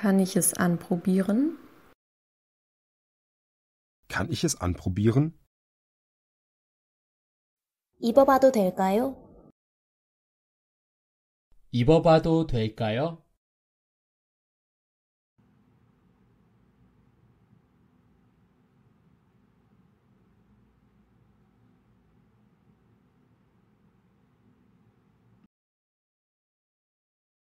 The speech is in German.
Kann ich es anprobieren? Kann ich es anprobieren? 입어봐도 될까요? 입어봐도 될까요?